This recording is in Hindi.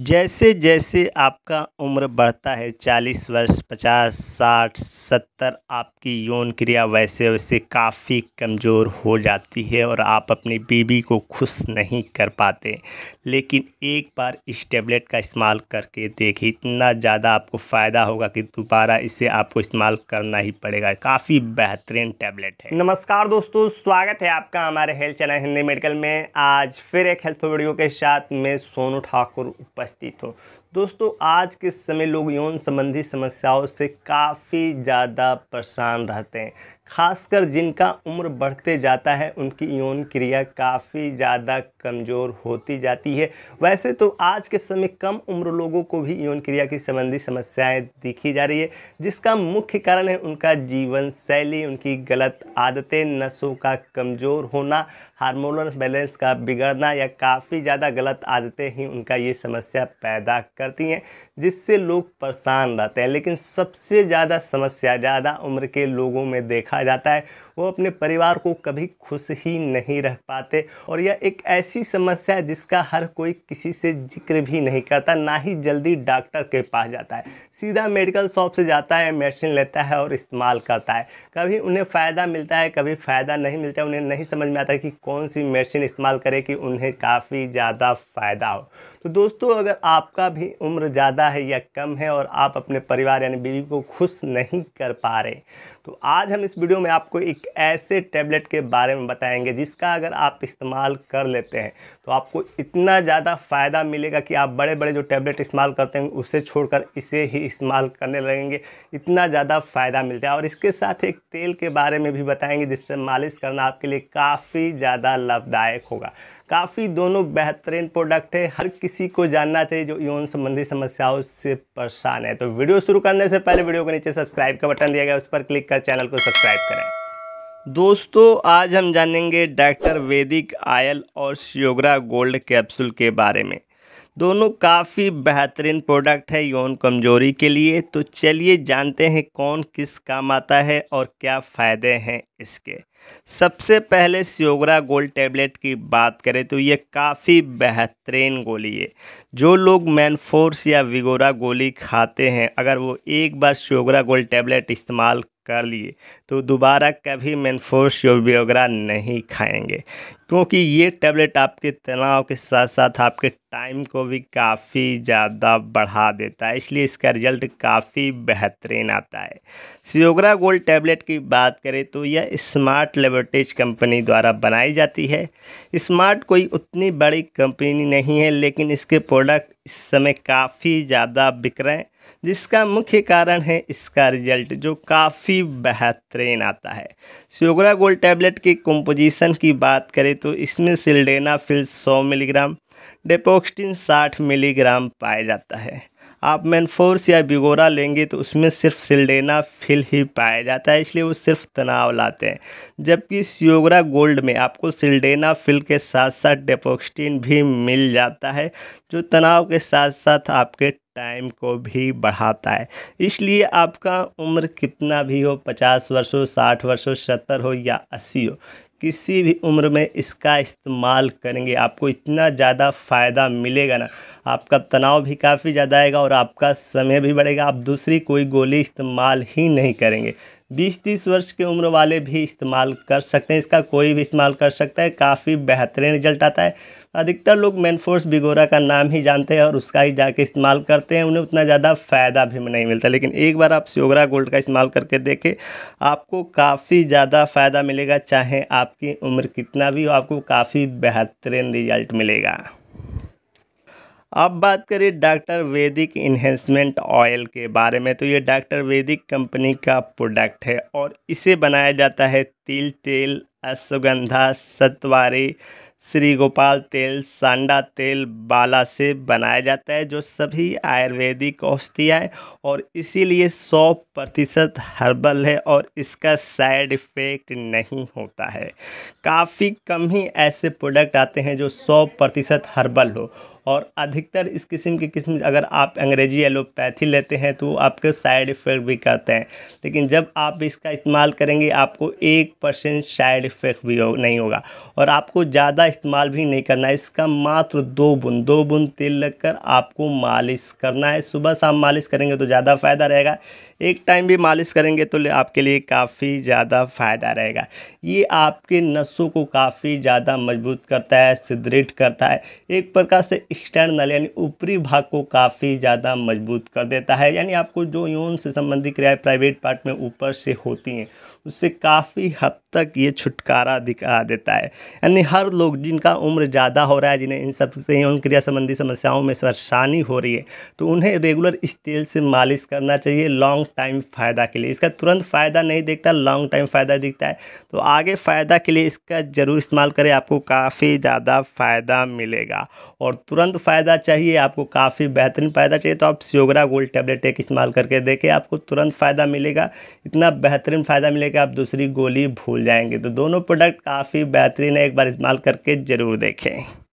जैसे जैसे आपका उम्र बढ़ता है चालीस वर्ष पचास साठ सत्तर आपकी यौन क्रिया वैसे वैसे काफ़ी कमज़ोर हो जाती है और आप अपनी बीबी को खुश नहीं कर पाते लेकिन एक बार इस टेबलेट का इस्तेमाल करके देखिए इतना ज़्यादा आपको फ़ायदा होगा कि दोबारा इसे आपको इस्तेमाल करना ही पड़ेगा काफ़ी बेहतरीन टैबलेट है नमस्कार दोस्तों स्वागत है आपका हमारे हेल्थ चैनल हिंदी मेडिकल में आज फिर एक हेल्थ वीडियो के साथ मैं सोनू ठाकुर उपस्थित हो दोस्तों आज के समय लोग यौन संबंधी समस्याओं से काफ़ी ज़्यादा परेशान रहते हैं खासकर जिनका उम्र बढ़ते जाता है उनकी यौन क्रिया काफ़ी ज़्यादा कमज़ोर होती जाती है वैसे तो आज के समय कम उम्र लोगों को भी यौन क्रिया की संबंधी समस्याएं दिखी जा रही है जिसका मुख्य कारण है उनका जीवन शैली उनकी गलत आदतें नसों का कमज़ोर होना हारमोनल बैलेंस का बिगड़ना या काफ़ी ज़्यादा गलत आदतें ही उनका ये समस्या पैदा करती हैं जिससे लोग परेशान रहते हैं लेकिन सबसे ज़्यादा समस्या ज़्यादा उम्र के लोगों में देखा रखा जाता है वो अपने परिवार को कभी खुश ही नहीं रख पाते और यह एक ऐसी समस्या है जिसका हर कोई किसी से जिक्र भी नहीं करता ना ही जल्दी डॉक्टर के पास जाता है सीधा मेडिकल शॉप से जाता है मेडिसिन लेता है और इस्तेमाल करता है कभी उन्हें फ़ायदा मिलता है कभी फ़ायदा नहीं मिलता उन्हें नहीं समझ में आता कि कौन सी मेडिसिन इस्तेमाल करे कि उन्हें काफ़ी ज़्यादा फ़ायदा हो तो दोस्तों अगर आपका भी उम्र ज़्यादा है या कम है और आप अपने परिवार यानी बीवी को खुश नहीं कर पा रहे तो आज हम इस वीडियो में आपको एक ऐसे टैबलेट के बारे में बताएंगे जिसका अगर आप इस्तेमाल कर लेते हैं तो आपको इतना ज़्यादा फ़ायदा मिलेगा कि आप बड़े बड़े जो टैबलेट इस्तेमाल करते हैं उसे छोड़कर इसे ही इस्तेमाल करने लगेंगे इतना ज़्यादा फ़ायदा मिलता है और इसके साथ एक तेल के बारे में भी बताएंगे जिससे मालिश करना आपके लिए काफ़ी ज़्यादा लाभदायक होगा काफ़ी दोनों बेहतरीन प्रोडक्ट है हर किसी को जानना चाहिए जो यौन संबंधी समस्याओं से परेशान है तो वीडियो शुरू करने से पहले वीडियो के नीचे सब्सक्राइब का बटन दिया गया उस पर क्लिक कर चैनल को सब्सक्राइब करें दोस्तों आज हम जानेंगे डॉक्टर वैदिक आयल और श्योग्रा गोल्ड कैप्सूल के बारे में दोनों काफ़ी बेहतरीन प्रोडक्ट है यौन कमजोरी के लिए तो चलिए जानते हैं कौन किस काम आता है और क्या फ़ायदे हैं इसके सबसे पहले सियोगरा गोल्ड टैबलेट की बात करें तो ये काफ़ी बेहतरीन गोली है जो लोग मैनफोर्स या विगोरा गोली खाते हैं अगर वो एक बार सियोगरा गोल्ड टैबलेट इस्तेमाल कर लिए तो दोबारा कभी मैनफोर्स योगी वगैरह नहीं खाएंगे क्योंकि ये टैबलेट आपके तनाव के साथ साथ आपके टाइम को भी काफ़ी ज़्यादा बढ़ा देता है इसलिए इसका रिजल्ट काफ़ी बेहतरीन आता है सियोग्रा गोल्ड टैबलेट की बात करें तो यह स्मार्ट लेबोरेटरीज कंपनी द्वारा बनाई जाती है स्मार्ट कोई उतनी बड़ी कंपनी नहीं है लेकिन इसके प्रोडक्ट इस समय काफ़ी ज़्यादा बिक रहे हैं जिसका मुख्य कारण है इसका रिजल्ट जो काफ़ी बेहतरीन आता है सियोग्रा गोल्ड टैबलेट की कंपोजिशन की बात करें तो इसमें sildenafil 100 milligram dapoxetine 60 milligram पाया जाता है आप मैनफोर्स या बिगोरा लेंगे तो उसमें सिर्फ सिल्डेना फिल ही पाया जाता है इसलिए वो सिर्फ तनाव लाते हैं जबकि सियोगरा गोल्ड में आपको सिल्डेना फिल के साथ साथ डेपोक्सटीन भी मिल जाता है जो तनाव के साथ साथ आपके टाइम को भी बढ़ाता है इसलिए आपका उम्र कितना भी हो पचास वर्ष हो साठ वर्ष हो सत्तर हो या अस्सी हो किसी भी उम्र में इसका इस्तेमाल करेंगे आपको इतना ज़्यादा फ़ायदा मिलेगा ना आपका तनाव भी काफ़ी ज़्यादा आएगा और आपका समय भी बढ़ेगा आप दूसरी कोई गोली इस्तेमाल ही नहीं करेंगे बीस तीस वर्ष की उम्र वाले भी इस्तेमाल कर सकते हैं इसका कोई भी इस्तेमाल कर सकता है काफ़ी बेहतरीन रिजल्ट आता है अधिकतर लोग मैनफोर्स बिगोरा का नाम ही जानते हैं और उसका ही जाके इस्तेमाल करते हैं उन्हें उतना ज़्यादा फ़ायदा भी नहीं मिलता लेकिन एक बार आप सियोगरा गोल्ड का इस्तेमाल करके देखें आपको काफ़ी ज़्यादा फ़ायदा मिलेगा चाहे आपकी उम्र कितना भी हो आपको काफ़ी बेहतरीन रिजल्ट मिलेगा अब बात करें डॉक्टर वैदिक इन्हेंसमेंट ऑयल के बारे में तो ये डॉक्टर वैदिक कंपनी का प्रोडक्ट है और इसे बनाया जाता है तिल तेल अश्वगंधा सतवारी श्री गोपाल तेल सांडा तेल बाला से बनाया जाता है जो सभी आयुर्वेदिक औषधियाँ और इसीलिए 100 प्रतिशत हर्बल है और इसका साइड इफ़ेक्ट नहीं होता है काफ़ी कम ही ऐसे प्रोडक्ट आते हैं जो 100 प्रतिशत हर्बल हो और अधिकतर इस किस्म के किस्म अगर आप अंग्रेजी एलोपैथी लेते हैं तो आपके साइड इफ़ेक्ट भी करते हैं लेकिन जब आप इसका इस्तेमाल करेंगे आपको एक परसेंट साइड इफ़ेक्ट भी हो, नहीं होगा और आपको ज़्यादा इस्तेमाल भी नहीं करना है इसका मात्र दो बुन दो बुन तेल लग कर आपको मालिश करना है सुबह शाम मालिश करेंगे तो ज़्यादा फ़ायदा रहेगा एक टाइम भी मालिश करेंगे तो आपके लिए काफ़ी ज़्यादा फ़ायदा रहेगा ये आपके नसों को काफ़ी ज़्यादा मजबूत करता है सुदृढ़ करता है एक प्रकार से एक्सटर्नल यानी ऊपरी भाग को काफ़ी ज़्यादा मजबूत कर देता है यानी आपको जो यौन से संबंधित क्रियाएँ प्राइवेट पार्ट में ऊपर से होती हैं उससे काफ़ी हद तक ये छुटकारा दिखा देता है यानी हर लोग जिनका उम्र ज़्यादा हो रहा है जिन्हें इन सब से यौन क्रिया संबंधी समस्याओं में परेशानी हो रही है तो उन्हें रेगुलर इस तेल से मालिश करना चाहिए लॉन्ग टाइम फ़ायदा के लिए इसका तुरंत फ़ायदा नहीं देखता लॉन्ग टाइम फ़ायदा दिखता है तो आगे फ़ायदा के लिए इसका ज़रूर इस्तेमाल करें आपको काफ़ी ज़्यादा फ़ायदा मिलेगा और तुरंत तुरंत फ़ायदा चाहिए आपको काफ़ी बेहतरीन फ़ायदा चाहिए तो आप सियोगरा गोल्ड टैबलेट एक इस्तेमाल करके देखें आपको तुरंत फ़ायदा मिलेगा इतना बेहतरीन फ़ायदा मिलेगा आप दूसरी गोली भूल जाएंगे तो दोनों प्रोडक्ट काफ़ी बेहतरीन है एक बार इस्तेमाल करके ज़रूर देखें